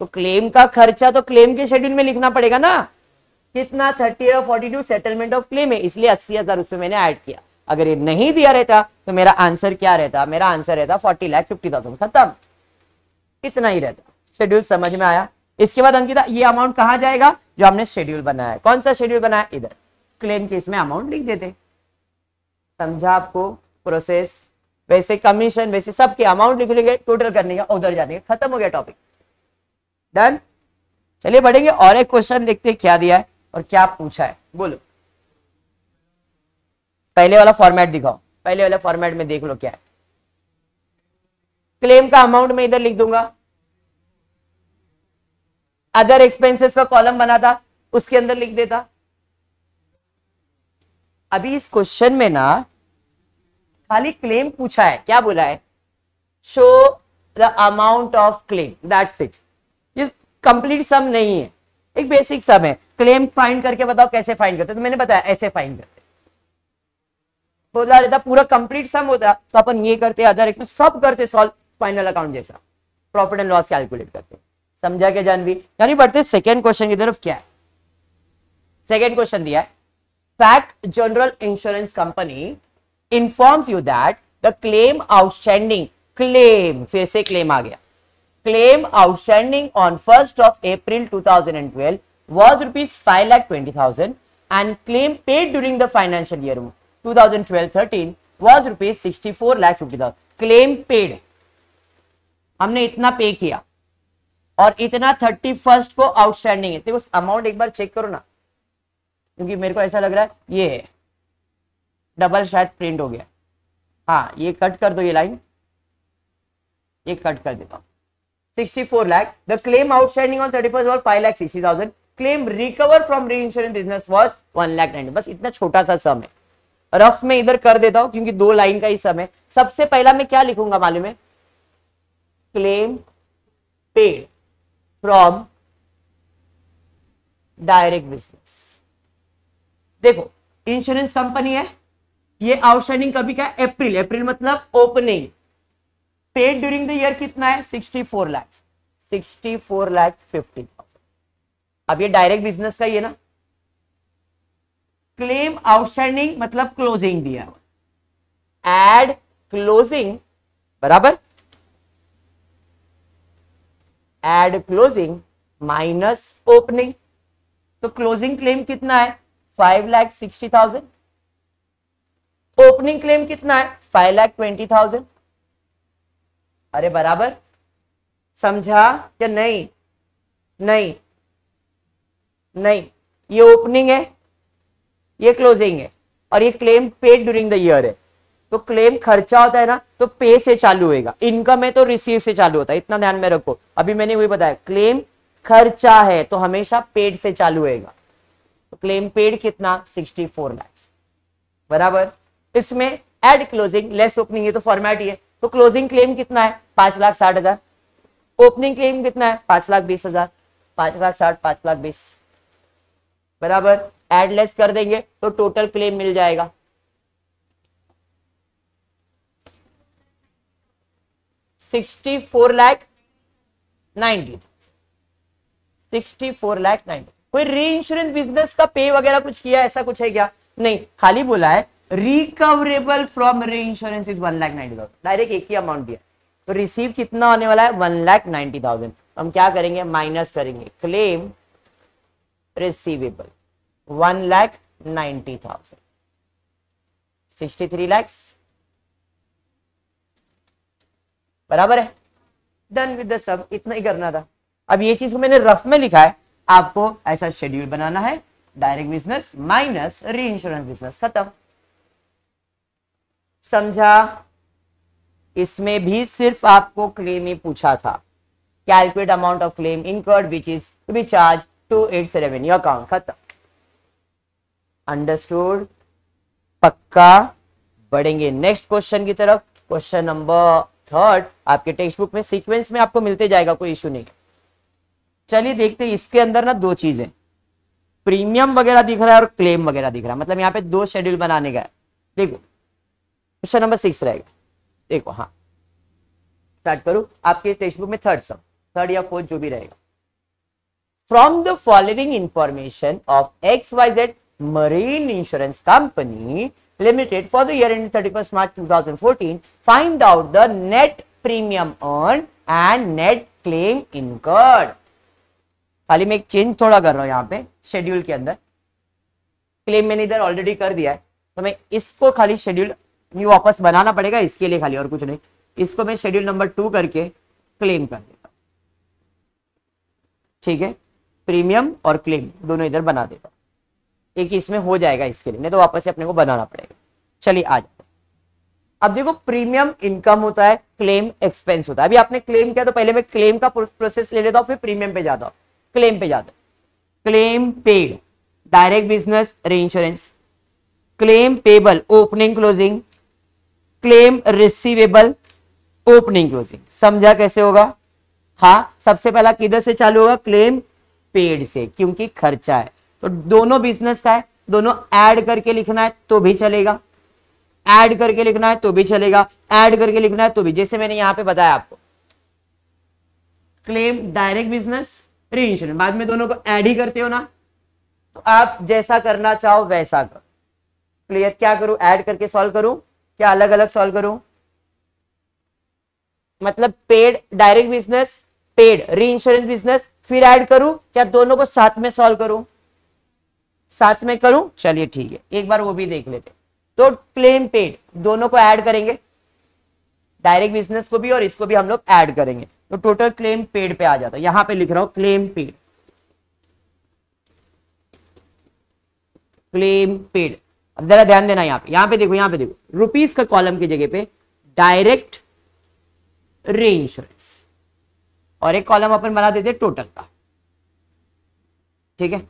तो क्लेम का खर्चा तो क्लेम के शेड्यूल में लिखना पड़ेगा ना कितना थर्टी और forty two settlement of claim है इसलिए अस्सी हजार उसमें मैंने ऐड किया अगर ये नहीं दिया रहता तो मेरा आंसर क्या रहता मेरा आंसर रहता फोर्टी लाख फिफ्टी थाउजेंड खत्म इतना ही रहता शेड्यूल समझ में आया इसके बाद अंकिता ये अमाउंट कहा जाएगा जो हमने शेड्यूल बनाया है कौन सा शेड्यूल बनाया इधर क्लेम केस में अमाउंट लिख देते समझा आपको प्रोसेस वैसे कमीशन वैसे सबके अमाउंट लिख लेंगे टोटल करने का उधर जाने का खत्म हो गया टॉपिक डन चलिए बढ़ेंगे और एक क्वेश्चन देखते हैं क्या दिया है और क्या पूछा है बोलो पहले वाला फॉर्मेट दिखाओ पहले वाला फॉर्मेट में देख लो क्या है क्लेम का अमाउंट मैं इधर लिख दूंगा अदर एक्सपेंसेस का कॉलम बना था उसके अंदर लिख देता अभी इस क्वेश्चन में ना खाली क्लेम पूछा है क्या बोला है show the amount of claim that's it complete sum नहीं है एक बेसिक सम है क्लेम फाइंड करके बताओ कैसे फाइंड करते तो मैंने बताया ऐसे फाइंड करते बोला रहता तो पूरा कंप्लीट सम होता तो अपन ये करते अदर एक तो सब करते सॉल्व फाइनल अकाउंट जैसा प्रॉफिट एंड लॉस कैलकुलेट करते समझा क्या जानवी यानी बढ़ते सेकेंड क्वेश्चन की तरफ क्या है सेकेंड क्वेश्चन दिया है fact general insurance company informs you that the claim outstanding claim फिर से क्लेम आ गया claim outstanding on 1st of April 2012 was rupees 5 lakh 20,000 and claim paid during the financial year 2012-13 was rupees 64 lakh 50,000. Claim paid. हमने इतना पे किया और इतना थर्टी फर्स्ट को आउटस्टैंडिंग है देखो अमाउंट एक बार चेक करो ना क्योंकि मेरे को ऐसा लग रहा है ये है डबल शायद प्रिंट हो गया हाँ ये कट कर दो ये लाइन ये कट कर देता हूँ 64 lakh. The claim outstanding on 31st was 5 lakh 60,000. Claim recovered from reinsurance business was 1 lakh 90. बस इतना छोटा सा सम है रफ में इधर कर देता हूं क्योंकि दो लाइन का ही सम है सबसे पहला मैं क्या लिखूंगा मालूम है Claim paid from direct business. देखो इंश्योरेंस कंपनी है ये आउटस्टैंडिंग कभी क्या अप्रैल अप्रैल मतलब opening paid during the year कितना है sixty four lakhs sixty four lakh fifty thousand अब ये डायरेक्ट बिजनेस का ही है ना क्लेम आउटस्टैंडिंग मतलब क्लोजिंग दिया एड क्लोजिंग बराबर एड क्लोजिंग माइनस ओपनिंग तो क्लोजिंग क्लेम कितना है five lakh sixty thousand opening claim कितना है फाइव लैख ट्वेंटी थाउजेंड अरे बराबर समझा क्या नहीं नहीं नहीं ये ओपनिंग है ये क्लोजिंग है और ये claim paid during the year है तो क्लेम खर्चा होता है ना तो पे से चालू होएगा इनकम है तो रिसीव से चालू होता है इतना ध्यान में रखो अभी मैंने वही बताया क्लेम खर्चा है तो हमेशा पेड से चालू होएगा तो क्लेम पेड कितना 64 लाख बराबर इसमें एड क्लोजिंग लेस ओपनिंग ये तो फॉर्मेट ही है तो क्लोजिंग क्लेम कितना है पांच लाख साठ हजार ओपनिंग क्लेम कितना है पांच लाख बीस हजार पांच लाख साठ पांच लाख बीस बराबर एडलेस कर देंगे तो टोटल क्लेम मिल जाएगा sixty four lakh ninety sixty four lakh ninety कोई री इंश्योरेंस बिजनेस का पे वगैरह कुछ किया ऐसा कुछ है क्या नहीं खाली बोला है recoverable from reinsurance is one lakh ninety thousand direct एक ही अमाउंट दिया तो रिसीव कितना होने वाला है वन लाख नाइनटी थाउजेंड हम क्या करेंगे माइनस करेंगे claim receivable one lakh ninety thousand sixty three lakhs बराबर है डन विद द सब इतना ही करना था अब ये चीज को मैंने रफ में लिखा है आपको ऐसा शेड्यूल बनाना है direct business minus reinsurance business खत्म समझा इसमें भी सिर्फ आपको क्लेम ही पूछा था calculate amount of claim incurred which is to be charge to its revenue account खत्म अंडरस्टूड पक्का बढ़ेंगे नेक्स्ट क्वेश्चन की तरफ क्वेश्चन नंबर थर्ड आपके टेक्स्ट बुक में सीक्वेंस में आपको मिलते जाएगा कोई इश्यू नहीं चलिए देखते इसके अंदर ना दो चीजें प्रीमियम वगैरह दिख रहा है और क्लेम वगैरह दिख रहा है मतलब यहाँ पे दो शेड्यूल बनाने का है देखो क्वेश्चन नंबर सिक्स रहेगा देखो हाँ स्टार्ट करो आपके टेक्स्ट बुक में थर्ड सम थर्ड या फोर्थ जो भी रहेगा from the following information of X Y Z limited for the year end thirty first March two thousand fourteen find out the net premium earn and net claim incurred खाली मैं एक चेंज थोड़ा कर रहा हूं यहाँ पे शेड्यूल के अंदर क्लेम मैंने इधर ऑलरेडी कर दिया है तो मैं इसको खाली शेड्यूल न्यू वापस बनाना पड़ेगा इसके लिए खाली और कुछ नहीं इसको मैं शेड्यूल नंबर टू करके क्लेम कर देता ठीक है प्रीमियम और क्लेम दोनों इधर बना देता एक इसमें हो जाएगा इसके लिए नहीं तो वापस से अपने को बनाना पड़ेगा चलिए आ जाते अब देखो प्रीमियम इनकम होता है क्लेम एक्सपेंस होता है अभी आपने क्लेम किया तो पहले मैं क्लेम का प्रोसेस ले लेता हूँ फिर प्रीमियम पे जाता हूँ क्लेम पे जाता claim paid direct business reinsurance claim payable opening closing claim receivable opening closing समझा कैसे होगा हाँ सबसे पहला किधर से चालू होगा क्लेम पेड से क्योंकि खर्चा है तो दोनों बिजनेस का है दोनों ऐड करके लिखना है तो भी चलेगा ऐड करके लिखना है तो भी चलेगा ऐड करके लिखना है तो भी जैसे मैंने यहां पे बताया आपको claim direct business reinsurance बाद में दोनों को ऐड ही करते हो ना तो आप जैसा करना चाहो वैसा करो क्लियर क्या करूं ऐड करके सॉल्व करूं क्या अलग अलग सॉल्व करूं मतलब paid direct business paid reinsurance business फिर ऐड करूं क्या दोनों को साथ में सॉल्व करूं साथ में करूं चलिए ठीक है एक बार वो भी देख लेते तो क्लेम पेड दोनों को ऐड करेंगे डायरेक्ट बिजनेस को भी और इसको भी हम लोग ऐड करेंगे तो टोटल क्लेम पेड पे आ जाता है यहां पे लिख रहा हूं क्लेम पेड क्लेम पेड જરા ધ્યાન દેના યાર યહા પે દેખો યહા પે દેખો રૂપીસ કા કોલમ કી જગહ પે ડાયરેક્ટ રીઇન્શરન્સ ઓર એક કોલમ ઉપર બના દેતે ટોટલ કા ઠીક હે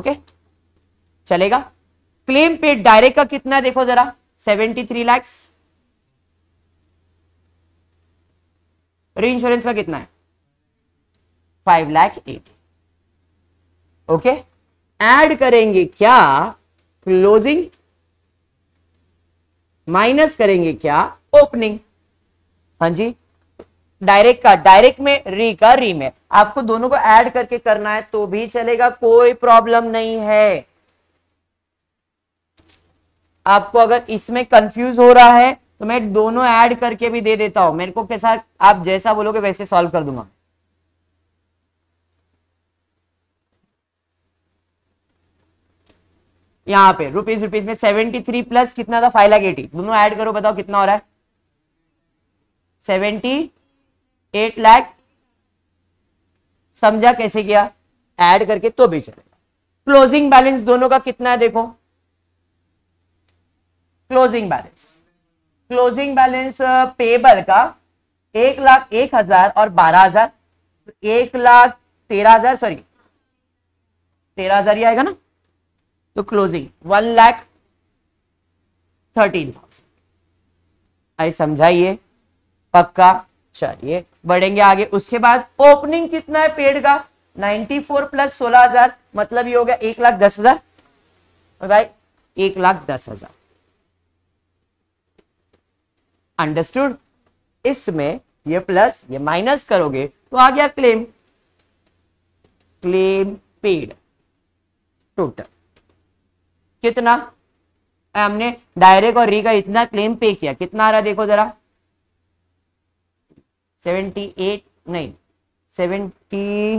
ઓકે ચલેગા ક્લેમ પેડ ડાયરેક્ટ કા કેટના દેખો જરા 73 લાખ રીઇન્શરન્સ કા કેટના હે 5 લાખ 8 ओके ऐड करेंगे क्या क्लोजिंग माइनस करेंगे क्या ओपनिंग हाँ जी डायरेक्ट का डायरेक्ट में री का री में आपको दोनों को ऐड करके करना है तो भी चलेगा कोई प्रॉब्लम नहीं है आपको अगर इसमें कंफ्यूज हो रहा है तो मैं दोनों ऐड करके भी दे देता हूं मेरे को कैसा आप जैसा बोलोगे वैसे सॉल्व कर दूंगा यहाँ पे रुपीज रुपीज में सेवेंटी थ्री प्लस कितना था फाइव लाख एटी दोनों ऐड करो बताओ कितना हो रहा है सेवेंटी एट लाख समझा कैसे किया ऐड करके तो भी चलेगा क्लोजिंग बैलेंस दोनों का कितना है देखो closing balance closing balance payable का एक लाख एक हजार और बारह हजार एक लाख तेरह हजार सॉरी तेरह हजार ही आएगा ना to closing one lakh thirteen thousand अरे समझाइए पक्का चलिए बढ़ेंगे आगे उसके बाद ओपनिंग कितना है पेड का फोर प्लस सोलह हजार मतलब ये हो गया एक लाख दस हजार भाई एक लाख दस हजार अंडरस्टूड इसमें ये प्लस ये माइनस करोगे तो आ गया क्लेम क्लेम पेड टोटल कितना हमने डायरेक्ट और री का इतना क्लेम पे किया कितना आ रहा देखो जरा एट नहीं seventy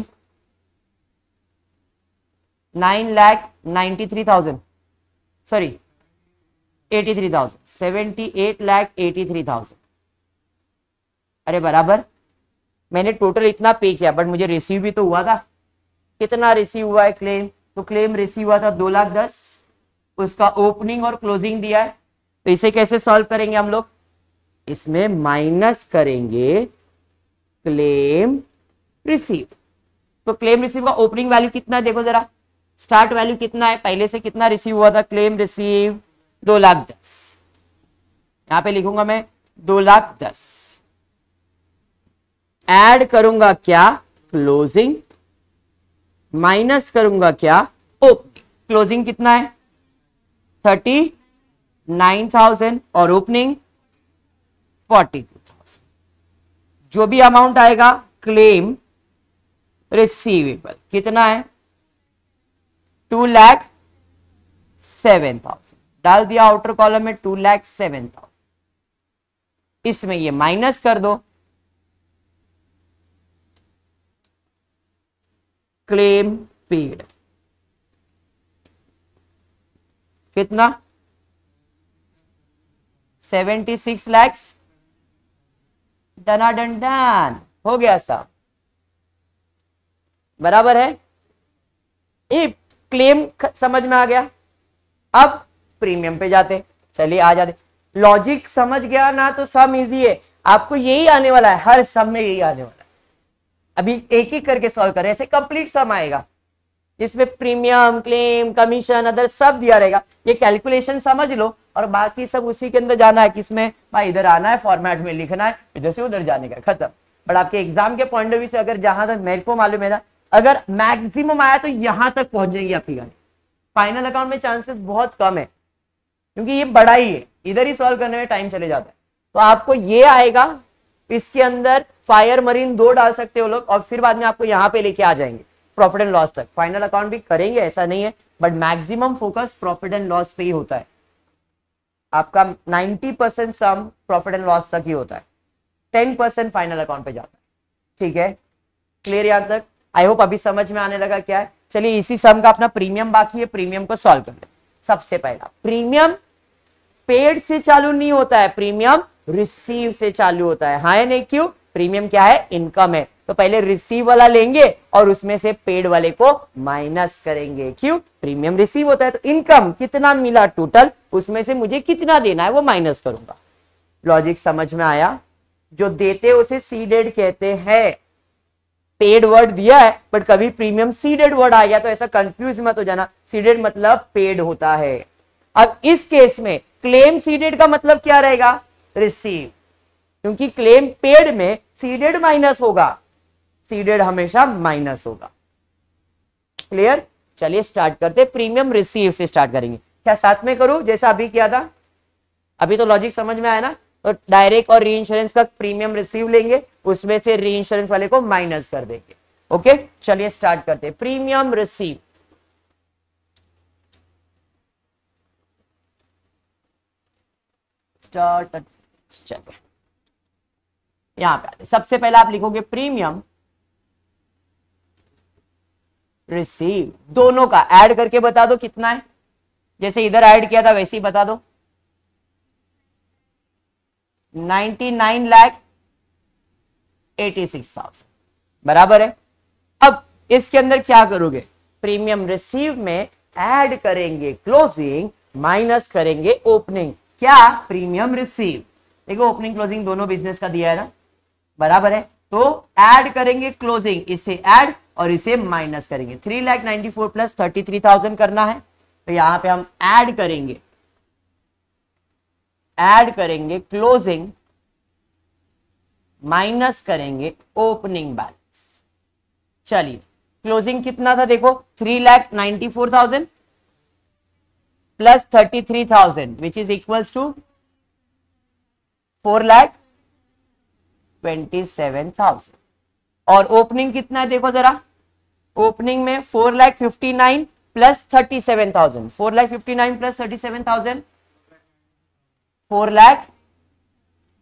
nine lakh ninety three thousand sorry eighty three thousand seventy eight lakh eighty three thousand अरे बराबर मैंने टोटल इतना पे किया बट मुझे रिसीव भी तो हुआ था कितना रिसीव हुआ है क्लेम तो क्लेम रिसीव हुआ था दो लाख दस उसका ओपनिंग और क्लोजिंग दिया है तो इसे कैसे सॉल्व करेंगे हम लोग इसमें माइनस करेंगे क्लेम रिसीव तो क्लेम रिसीव का ओपनिंग वैल्यू कितना है देखो जरा स्टार्ट वैल्यू कितना है पहले से कितना रिसीव हुआ था क्लेम रिसीव दो लाख दस यहां पे लिखूंगा मैं दो लाख दस एड करूंगा क्या क्लोजिंग माइनस करूंगा क्या ओपनिंग क्लोजिंग कितना है थर्टी नाइन थाउजेंड और ओपनिंग फोर्टी टू थाउजेंड जो भी अमाउंट आएगा क्लेम रिसीवेबल कितना है टू लैख सेवन थाउजेंड डाल दिया आउटर कॉलम में टू लैख सेवन थाउजेंड इसमें ये माइनस कर दो क्लेम पेड कितना सेवेंटी सिक्स लैक्स डनाडन डन हो गया साहब बराबर है ये क्लेम समझ में आ गया अब प्रीमियम पे जाते चलिए आ जाते लॉजिक समझ गया ना तो सम इजी है आपको यही आने वाला है हर सम में यही आने वाला है अभी एक ही करके सॉल्व करें ऐसे कंप्लीट सम आएगा जिसमें प्रीमियम क्लेम कमीशन अदर सब दिया रहेगा ये कैलकुलेशन समझ लो और बाकी सब उसी के अंदर जाना है कि इसमें भाई इधर आना है फॉर्मेट में लिखना है इधर से उधर जाने का खत्म बट आपके एग्जाम के पॉइंट ऑफ व्यू से अगर जहां तक मेरे को मालूम है ना अगर मैक्सिमम आया तो यहां तक पहुंच जाएगी आपकी गाड़ी फाइनल अकाउंट में चांसेस बहुत कम है क्योंकि ये बड़ा ही है इधर ही सॉल्व करने में टाइम चले जाता है तो आपको ये आएगा इसके अंदर फायर मरीन दो डाल सकते हो लोग और फिर बाद में आपको यहाँ पे लेके आ जाएंगे प्रॉफिट एंड लॉस तक फाइनल अकाउंट भी करेंगे ऐसा नहीं है but maximum focus profit and loss पे ही होता है आपका 90 percent sum profit and loss तक ही होता है 10 परसेंट फाइनल अकाउंट पे जाता है ठीक है क्लियर यहां तक आई होप अभी समझ में आने लगा क्या है चलिए इसी सम का अपना प्रीमियम बाकी है प्रीमियम को सॉल्व कर ले सबसे पहला प्रीमियम पेड से चालू नहीं होता है प्रीमियम रिसीव से चालू होता है हाँ नहीं क्यों प्रीमियम क्या है इनकम है तो पहले रिसीव वाला लेंगे और उसमें से पेड वाले को माइनस करेंगे क्यों प्रीमियम रिसीव होता है तो इनकम कितना मिला टोटल उसमें से मुझे कितना देना है वो माइनस करूंगा लॉजिक समझ में आया जो देते उसे सीडेड कहते हैं पेड वर्ड दिया है बट कभी प्रीमियम सीडेड वर्ड आ गया तो ऐसा कंफ्यूज मत हो जाना सीडेड मतलब पेड होता है अब इस केस में क्लेम सीडेड का मतलब क्या रहेगा रिसीव क्योंकि क्लेम पेड में सीडेड माइनस होगा सीडेड हमेशा माइनस होगा क्लियर चलिए स्टार्ट करते प्रीमियम रिसीव से स्टार्ट करेंगे क्या साथ में करूं जैसा अभी किया था अभी तो लॉजिक समझ में आया ना तो डायरेक्ट और री इंश्योरेंस का प्रीमियम रिसीव लेंगे उसमें से री इंश्योरेंस वाले को माइनस कर देंगे ओके चलिए स्टार्ट करते प्रीमियम रिसीव स्टार्ट चलो यहां पर सबसे पहले आप लिखोगे प्रीमियम रिसीव दोनों का ऐड करके बता दो कितना है जैसे इधर ऐड किया था वैसे ही बता दो 99 लाख 86,000 बराबर है अब इसके अंदर क्या करोगे प्रीमियम रिसीव में ऐड करेंगे क्लोजिंग माइनस करेंगे ओपनिंग क्या प्रीमियम रिसीव देखो ओपनिंग क्लोजिंग दोनों बिजनेस का दिया है ना बराबर है तो ऐड करेंगे क्लोजिंग इसे ऐड और इसे माइनस करेंगे three lakh ninety four plus thirty three thousand करना है तो यहां पे हम ऐड करेंगे ऐड करेंगे क्लोजिंग माइनस करेंगे ओपनिंग बैलेंस चलिए क्लोजिंग कितना था देखो three lakh ninety four thousand plus thirty three thousand which is equals to four lakh twenty seven thousand और ओपनिंग कितना है देखो जरा ओपनिंग में four lakh fifty nine plus thirty seven thousand four lakh fifty nine plus thirty seven thousand four lakh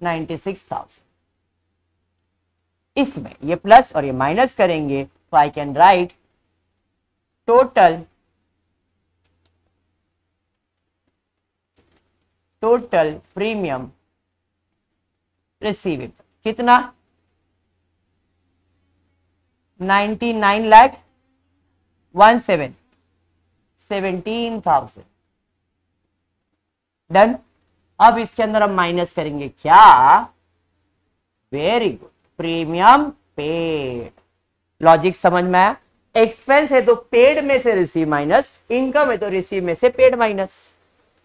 ninety six thousand इसमें ये प्लस और ये माइनस करेंगे तो I can write total total premium receiving कितना ninety nine lakh one seven seventeen thousand done अब इसके अंदर हम माइनस करेंगे क्या very good premium paid logic समझ में आया एक्सपेंस है तो पेड में से रिसीव माइनस इनकम है तो रिसीव में से पेड माइनस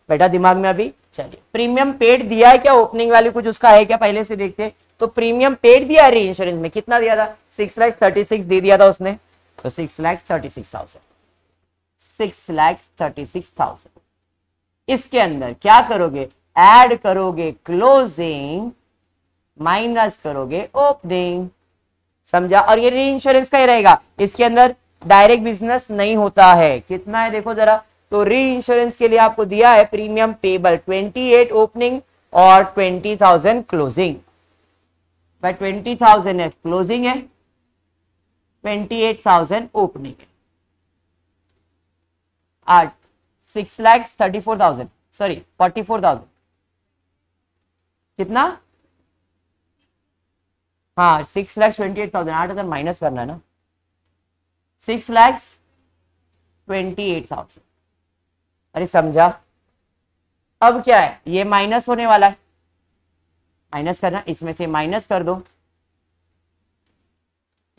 बेटा दिमाग में अभी चलिए प्रीमियम पेड दिया है क्या ओपनिंग वैल्यू कुछ उसका है क्या पहले से देखते हैं तो प्रीमियम पेड दिया है री इंश्योरेंस में कितना दिया था सिक्स लैक्स थर्टी सिक्स दे दिया था उसने तो six lakhs thirty six thousand six lakhs thirty six thousand इसके अंदर क्या करोगे एड करोगे क्लोजिंग माइनस करोगे ओपनिंग समझा और ये री इंश्योरेंस का ही रहेगा इसके अंदर डायरेक्ट बिजनेस नहीं होता है कितना है देखो जरा तो री इंश्योरेंस के लिए आपको दिया है प्रीमियम पेबल 28 ओपनिंग और 20,000 क्लोजिंग बाय 20,000 है क्लोजिंग है 28,000 thirty four thousand sorry forty four thousand कितना हाँ six lakhs twenty eight thousand आठ हजार माइनस करना है ना six lakhs twenty eight thousand अरे समझा अब क्या है ये माइनस होने वाला है माइनस करना इसमें से माइनस कर दो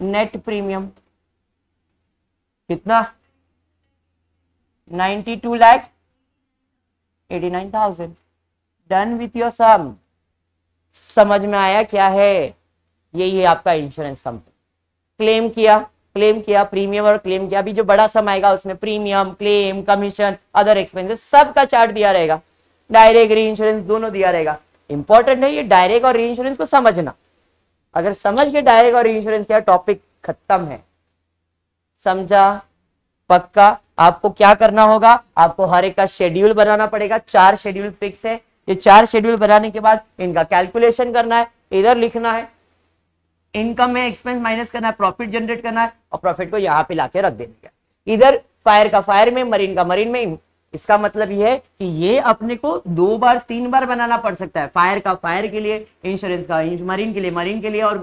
नेट प्रीमियम कितना 92 two lakh eighty nine thousand done with your sum समझ में आया क्या है यही है आपका इंश्योरेंस कंपनी क्लेम किया क्लेम किया प्रीमियम और क्लेम किया अभी जो बड़ा सम आएगा उसमें premium claim commission other expenses सब का चार्ट दिया रहेगा डायरेक्ट री इंश्योरेंस दोनों दिया रहेगा इंपॉर्टेंट है ये डायरेक्ट और री इंश्योरेंस को समझना अगर समझ के डायरेक्ट और इंश्योरेंस क्या टॉपिक खत्म है समझा पक्का आपको क्या करना होगा आपको हर एक का शेड्यूल बनाना पड़ेगा चार शेड्यूल फिक्स है ये चार शेड्यूल बनाने के बाद इनका कैलकुलेशन करना है इधर लिखना है इनकम में एक्सपेंस माइनस करना है प्रॉफिट जनरेट करना है और प्रॉफिट को यहां पे लाके रख देना है इधर फायर का फायर में मरीन का मरीन में इसका मतलब यह है कि ये अपने को दो बार तीन बार बनाना पड़ सकता है फायर का फायर के लिए इंश्योरेंस का मरीन के लिए मरीन के लिए और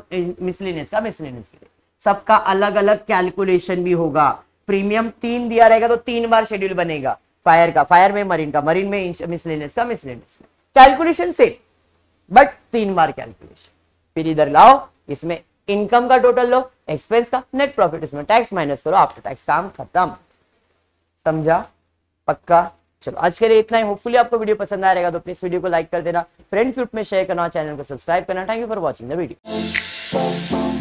मिसलिनियस का मिसलिनियस के लिए सबका अलग अलग कैलकुलेशन भी होगा प्रीमियम तीन दिया रहेगा तो तीन बार शेड्यूल बनेगा फायर का फायर में मरीन का मरीन में मिसलिनियस का मिसलिनियस में कैलकुलेशन सेम बट तीन बार कैलकुलेशन फिर इधर लाओ इसमें इनकम का टोटल लो एक्सपेंस का नेट प्रॉफिट इसमें टैक्स माइनस करो आफ्टर टैक्स काम खत्म समझा पक्का चलो आज के लिए इतना ही होपफुली आपको वीडियो पसंद आ रहेगा तो प्लीज वीडियो को लाइक कर देना फ्रेंड्स ग्रुप में शेयर करना चैनल को सब्सक्राइब करना thank you for watching the video